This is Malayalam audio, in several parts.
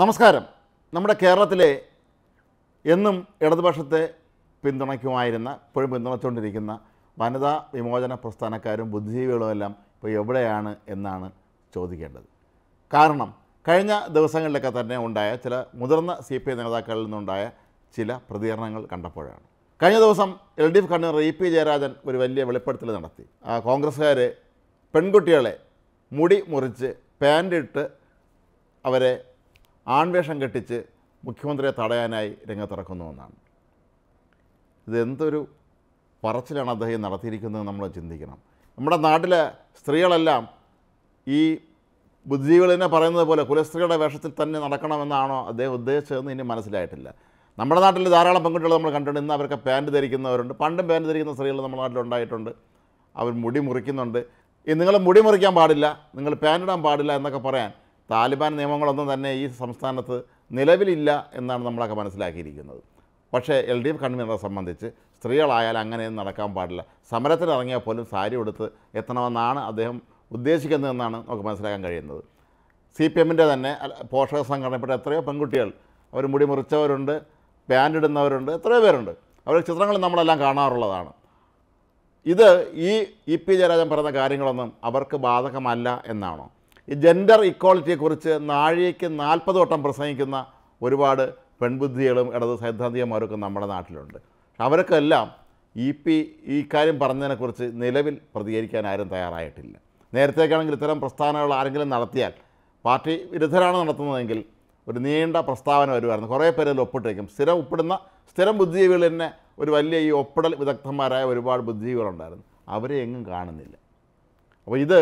നമസ്കാരം നമ്മുടെ കേരളത്തിലെ എന്നും ഇടതുപക്ഷത്തെ പിന്തുണയ്ക്കുമായിരുന്ന ഇപ്പോഴും പിന്തുണച്ചുകൊണ്ടിരിക്കുന്ന വനിതാ വിമോചന പ്രസ്ഥാനക്കാരും എല്ലാം ഇപ്പോൾ എവിടെയാണ് എന്നാണ് ചോദിക്കേണ്ടത് കാരണം കഴിഞ്ഞ ദിവസങ്ങളിലൊക്കെ തന്നെ ഉണ്ടായ ചില മുതിർന്ന സി പി ഐ നേതാക്കളിൽ നിന്നുണ്ടായ ചില പ്രതികരണങ്ങൾ കണ്ടപ്പോഴാണ് കഴിഞ്ഞ ദിവസം L D F convener E P Jayarajan ഒരു വലിയ വെളിപ്പെടുത്തൽ നടത്തി ആ കോൺഗ്രസ്സുകാർ പെൺകുട്ടികളെ മുടി മുറിച്ച് പാൻ്റിട്ട് അവരെ ആൺവേഷം കെട്ടിച്ച് മുഖ്യമന്ത്രിയെ തടയാനായി രംഗത്തിറക്കുന്നുവെന്നാണ് ഇതെന്തൊരു പറച്ചിലാണ് അദ്ദേഹം നടത്തിയിരിക്കുന്നത് നമ്മൾ ചിന്തിക്കണം നമ്മുടെ നാട്ടിലെ സ്ത്രീകളെല്ലാം ഈ ബുദ്ധിജീവികൾ തന്നെ പറയുന്നത് പോലെ കുലസ്ത്രീകളുടെ വേഷത്തിൽ തന്നെ നടക്കണമെന്നാണോ അദ്ദേഹം ഉദ്ദേശിച്ചതെന്ന് ഇനി മനസ്സിലായിട്ടില്ല നമ്മുടെ നാട്ടിൽ ധാരാളം പെൺകുട്ടികൾ നമ്മൾ കണ്ടിട്ടുണ്ട് ഇന്ന് അവർക്ക് പാൻറ്റ് ധരിക്കുന്നവരുണ്ട് പണ്ടും പാൻറ്റ് ധരിക്കുന്ന സ്ത്രീകൾ നമ്മുടെ നാട്ടിലുണ്ടായിട്ടുണ്ട് അവർ മുടി മുറിക്കുന്നുണ്ട് ഈ നിങ്ങൾ മുടി മുറിക്കാൻ പാടില്ല നിങ്ങൾ പാൻറ്റിടാൻ പാടില്ല എന്നൊക്കെ പറയാൻ താലിബാൻ നിയമങ്ങളൊന്നും തന്നെ ഈ സംസ്ഥാനത്ത് നിലവിലില്ല എന്നാണ് നമ്മളൊക്കെ മനസ്സിലാക്കിയിരിക്കുന്നത് പക്ഷേ എൽ ഡി എഫ് കൺവീനറെ സംബന്ധിച്ച് സ്ത്രീകളായാലും അങ്ങനെയൊന്നും നടക്കാൻ പാടില്ല സമരത്തിന് ഇറങ്ങിയാൽ പോലും സാരി ഉടുത്ത് എത്തണമെന്നാണ് അദ്ദേഹം ഉദ്ദേശിക്കുന്നതെന്നാണ് നമുക്ക് മനസ്സിലാക്കാൻ കഴിയുന്നത് സി പി എമ്മിൻ്റെ തന്നെ പോഷക സംഘടനപ്പെട്ട എത്രയോ പെൺകുട്ടികൾ അവർ മുടി മുറിച്ചവരുണ്ട് പാൻ്റ് ഇടുന്നവരുണ്ട് എത്രയോ പേരുണ്ട് അവരുടെ ചിത്രങ്ങൾ നമ്മളെല്ലാം കാണാറുള്ളതാണ് ഇത് ഈ ഇ പി ജയരാജൻ പറയുന്ന കാര്യങ്ങളൊന്നും അവർക്ക് ബാധകമല്ല എന്നാണോ ഈ ജെൻഡർ ഇക്വാളിറ്റിയെക്കുറിച്ച് നാഴികയ്ക്ക് നാൽപ്പത് വട്ടം പ്രസംഗിക്കുന്ന ഒരുപാട് പെൺബുദ്ധികളും ഇടത് സൈദ്ധാന്തികന്മാരൊക്കെ നമ്മുടെ നാട്ടിലുണ്ട് അവരൊക്കെ എല്ലാം ഇ പി ഈ കാര്യം പറഞ്ഞതിനെക്കുറിച്ച് നിലവിൽ പ്രതികരിക്കാൻ ആരും തയ്യാറായിട്ടില്ല നേരത്തേക്കാണെങ്കിൽ ഇത്തരം പ്രസ്ഥാനങ്ങൾ ആരെങ്കിലും നടത്തിയാൽ പാർട്ടി വിരുദ്ധരാണ് നടത്തുന്നതെങ്കിൽ ഒരു നീണ്ട പ്രസ്താവന വരുമായിരുന്നു കുറേ പേരിൽ ഒപ്പിട്ടേക്കും സ്ഥിരം ഒപ്പിടുന്ന സ്ഥിരം ബുദ്ധിജീവികൾ തന്നെ ഒരു വലിയ ഈ ഒപ്പിടൽ വിദഗ്ധന്മാരായ ഒരുപാട് ബുദ്ധിജീവികളുണ്ടായിരുന്നു അവരെ എങ്ങും കാണുന്നില്ല അപ്പോൾ ഇത്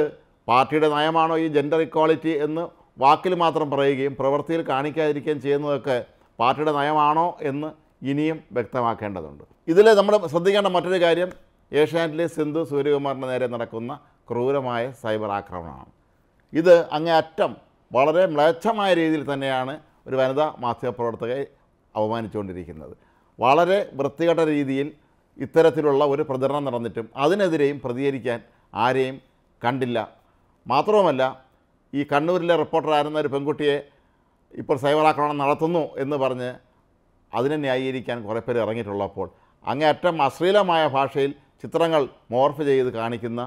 പാർട്ടിയുടെ നയമാണോ ഈ ജെൻഡർ ഇക്വാളിറ്റി എന്ന് വാക്കിൽ മാത്രം പറയുകയും പ്രവൃത്തിയിൽ കാണിക്കാതിരിക്കുകയും ചെയ്യുന്നതൊക്കെ പാർട്ടിയുടെ നയമാണോ എന്ന് ഇനിയും വ്യക്തമാക്കേണ്ടതുണ്ട് ഇതിൽ നമ്മൾ ശ്രദ്ധിക്കേണ്ട മറ്റൊരു കാര്യം ഏഷ്യാനെറ്റിലെ സിന്ധു സൂര്യകുമാറിൻ്റെ നേരെ നടക്കുന്ന ക്രൂരമായ സൈബർ ആക്രമണമാണ് ഇത് അങ്ങേയറ്റം വളരെ മ്ലേച്ഛമായ രീതിയിൽ തന്നെയാണ് ഒരു വനിതാ മാധ്യമപ്രവർത്തകയെ അപമാനിച്ചുകൊണ്ടിരിക്കുന്നത് വളരെ വൃത്തികെട്ട രീതിയിൽ ഇത്തരത്തിലുള്ള ഒരു പ്രചരണം നടന്നിട്ടും അതിനെതിരെയും പ്രതികരിക്കാൻ ആരെയും കണ്ടില്ല മാത്രവുമല്ല ഈ കണ്ണൂരിലെ റിപ്പോർട്ടറായിരുന്ന ഒരു പെൺകുട്ടിയെ ഇപ്പോൾ സൈബർ ആക്രമണം നടത്തുന്നു എന്ന് പറഞ്ഞ് അതിനെ ന്യായീകരിക്കാൻ കുറേ പേർ ഇറങ്ങിയിട്ടുള്ളപ്പോൾ അങ്ങേയറ്റം അശ്ലീലമായ ഭാഷയിൽ ചിത്രങ്ങൾ മോർഫ് ചെയ്ത് കാണിക്കുന്ന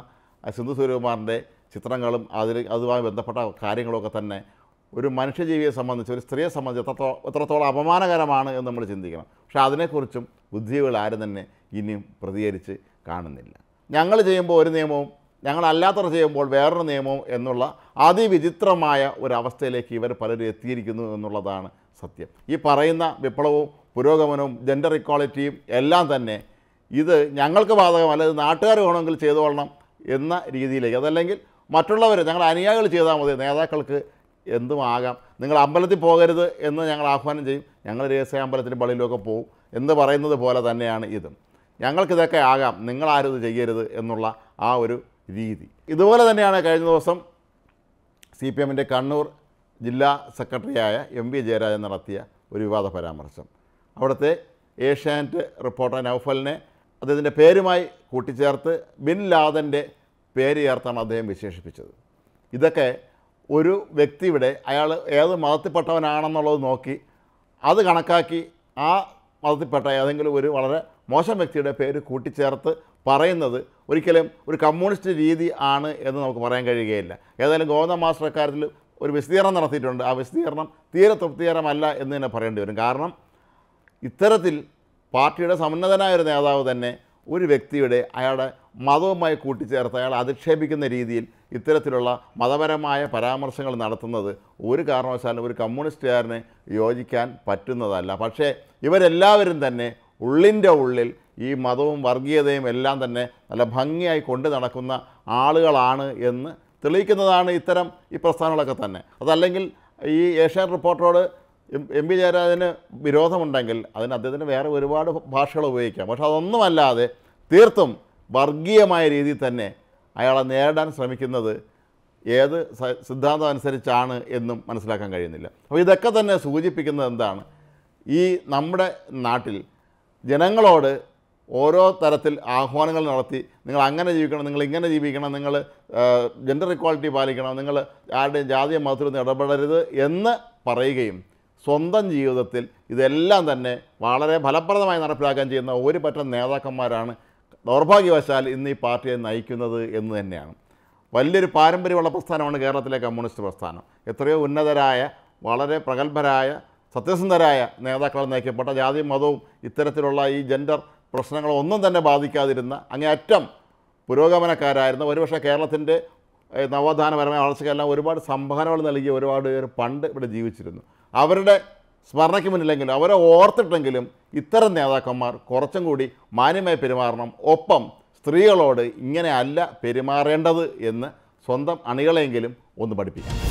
സിന്ധു സൂര്യകുമാറിൻ്റെ ചിത്രങ്ങളും അതിൽ അതുമായി ബന്ധപ്പെട്ട കാര്യങ്ങളൊക്കെ തന്നെ ഒരു മനുഷ്യജീവിയെ സംബന്ധിച്ച് ഒരു സ്ത്രീയെ സംബന്ധിച്ച് എത്രത്തോ എത്രത്തോളം അപമാനകരമാണ് എന്ന് നമ്മൾ ചിന്തിക്കണം പക്ഷേ അതിനെക്കുറിച്ചും ബുദ്ധിജീവികൾ ആരും തന്നെ ഇനിയും പ്രതികരിച്ച് കാണുന്നില്ല ഞങ്ങൾ ചെയ്യുമ്പോൾ ഒരു നിയമവും ഞങ്ങൾ ചെയ്യുമ്പോൾ വേറൊരു നിയമം എന്നുള്ള അതിവിചിത്രമായ ഒരവസ്ഥയിലേക്ക് ഇവർ പലരും എത്തിയിരിക്കുന്നു എന്നുള്ളതാണ് സത്യം ഈ പറയുന്ന വിപ്ലവവും പുരോഗമനവും ജെൻഡർ ഇക്വാളിറ്റിയും എല്ലാം തന്നെ ഇത് ഞങ്ങൾക്ക് ബാധകമല്ല ഇത് നാട്ടുകാർ വേണമെങ്കിൽ ചെയ്തുകൊള്ളണം എന്ന രീതിയിലേക്ക് അതല്ലെങ്കിൽ മറ്റുള്ളവർ ഞങ്ങൾ അനുയായികൾ ചെയ്താൽ മതി നേതാക്കൾക്ക് എന്തും ആകാം നിങ്ങൾ അമ്പലത്തിൽ പോകരുത് എന്ന് ഞങ്ങൾ ആഹ്വാനം ചെയ്യും ഞങ്ങൾ രഹസ്യ അമ്പലത്തിലും പള്ളിയിലൊക്കെ പോകും എന്ന് പറയുന്നത് പോലെ തന്നെയാണ് ഇതും ഞങ്ങൾക്കിതൊക്കെ ആകാം നിങ്ങളാരും ഇത് ചെയ്യരുത് എന്നുള്ള ആ ഒരു രീതി ഇതുപോലെ തന്നെയാണ് കഴിഞ്ഞ ദിവസം സി പി എമ്മിൻ്റെ കണ്ണൂർ ജില്ലാ സെക്രട്ടറിയായ എം വി ജയരാജൻ നടത്തിയ ഒരു വിവാദ പരാമർശം അവിടുത്തെ ഏഷ്യാനെറ്റ് റിപ്പോർട്ടർ നൌഫലിനെ അദ്ദേഹത്തിൻ്റെ പേരുമായി കൂട്ടിച്ചേർത്ത് ബിൻ ലാദൻ്റെ പേര് ചേർത്താണ് അദ്ദേഹം വിശേഷിപ്പിച്ചത് ഇതൊക്കെ ഒരു വ്യക്തിയുടെ അയാൾ ഏത് മതത്തിൽപ്പെട്ടവനാണെന്നുള്ളത് നോക്കി അത് കണക്കാക്കി ആ മതത്തിൽപ്പെട്ട ഏതെങ്കിലും ഒരു വളരെ മോശം വ്യക്തിയുടെ പേര് കൂട്ടിച്ചേർത്ത് പറയുന്നത് ഒരിക്കലും ഒരു കമ്മ്യൂണിസ്റ്റ് രീതി ആണ് എന്ന് നമുക്ക് പറയാൻ കഴിയുകയില്ല ഏതായാലും ഗോവന്ദ മാസ്റ്റർ അക്കാര്യത്തിൽ ഒരു വിശദീകരണം നടത്തിയിട്ടുണ്ട് ആ വിശദീകരണം തീരെ തൃപ്തികരമല്ല എന്ന് തന്നെ പറയേണ്ടി വരും കാരണം ഇത്തരത്തിൽ പാർട്ടിയുടെ സമുന്നതനായ ഒരു നേതാവ് തന്നെ ഒരു വ്യക്തിയുടെ അയാളുടെ മതവുമായി കൂട്ടിച്ചേർത്ത് അയാളെ അധിക്ഷേപിക്കുന്ന രീതിയിൽ ഇത്തരത്തിലുള്ള മതപരമായ പരാമർശങ്ങൾ നടത്തുന്നത് ഒരു കാരണവശാലും ഒരു കമ്മ്യൂണിസ്റ്റുകാരന് യോജിക്കാൻ പറ്റുന്നതല്ല പക്ഷേ ഇവരെല്ലാവരും തന്നെ ഉള്ളിൻ്റെ ഉള്ളിൽ ഈ മതവും വർഗീയതയും എല്ലാം തന്നെ നല്ല ഭംഗിയായി കൊണ്ടു നടക്കുന്ന ആളുകളാണ് എന്ന് തെളിയിക്കുന്നതാണ് ഇത്തരം ഈ പ്രസ്ഥാനങ്ങളൊക്കെ തന്നെ അതല്ലെങ്കിൽ ഈ ഏഷ്യൻ റിപ്പോർട്ടറോട് എം പി ജയരാജന് വിരോധമുണ്ടെങ്കിൽ അതിന് അദ്ദേഹത്തിന് വേറെ ഒരുപാട് ഭാഷകൾ ഉപയോഗിക്കാം പക്ഷെ അതൊന്നുമല്ലാതെ തീർത്തും വർഗീയമായ രീതിയിൽ തന്നെ അയാളെ നേരിടാൻ ശ്രമിക്കുന്നത് ഏത് സിദ്ധാന്തം അനുസരിച്ചാണ് എന്നും മനസ്സിലാക്കാൻ കഴിയുന്നില്ല അപ്പോൾ ഇതൊക്കെ തന്നെ സൂചിപ്പിക്കുന്നത് എന്താണ് ഈ നമ്മുടെ നാട്ടിൽ ജനങ്ങളോട് ഓരോ തരത്തിൽ ആഹ്വാനങ്ങൾ നടത്തി നിങ്ങൾ അങ്ങനെ ജീവിക്കണം നിങ്ങൾ ഇങ്ങനെ ജീവിക്കണം നിങ്ങൾ ജെൻഡർ ഇക്വാളിറ്റി പാലിക്കണം നിങ്ങൾ ആരുടെയും ജാതീയ മതത്തിലൊന്നും ഇടപെടരുത് എന്ന് പറയുകയും സ്വന്തം ജീവിതത്തിൽ ഇതെല്ലാം തന്നെ വളരെ ഫലപ്രദമായി നടപ്പിലാക്കാൻ ചെയ്യുന്ന ഒരു പറ്റം നേതാക്കന്മാരാണ് ദൗർഭാഗ്യവശാൽ ഇന്ന് ഈ പാർട്ടിയെ നയിക്കുന്നത് എന്ന് തന്നെയാണ് വലിയൊരു പാരമ്പര്യമുള്ള പ്രസ്ഥാനമാണ് കേരളത്തിലെ കമ്മ്യൂണിസ്റ്റ് പ്രസ്ഥാനം എത്രയോ ഉന്നതരായ വളരെ പ്രഗത്ഭരായ സത്യസന്ധരായ നേതാക്കളെ നയിക്കപ്പെട്ട ജാതിയും മതവും ഇത്തരത്തിലുള്ള ഈ ജെൻഡർ പ്രശ്നങ്ങളൊന്നും തന്നെ ബാധിക്കാതിരുന്ന അങ്ങേയറ്റം പുരോഗമനക്കാരായിരുന്ന ഒരുപക്ഷെ കേരളത്തിൻ്റെ നവോത്ഥാനപരമായ വളർച്ചയ്ക്കെല്ലാം ഒരുപാട് സംഭാവനകൾ നൽകിയ ഒരുപാട് പേര് പണ്ട് ഇവിടെ ജീവിച്ചിരുന്നു അവരുടെ സ്മരണയ്ക്ക് മുന്നിലെങ്കിലും അവരെ ഓർത്തിട്ടെങ്കിലും ഇത്തരം നേതാക്കന്മാർ കുറച്ചും കൂടി മാന്യമായി പെരുമാറണം ഒപ്പം സ്ത്രീകളോട് ഇങ്ങനെ അല്ല പെരുമാറേണ്ടത് എന്ന് സ്വന്തം അണികളെങ്കിലും ഒന്ന് പഠിപ്പിക്കാം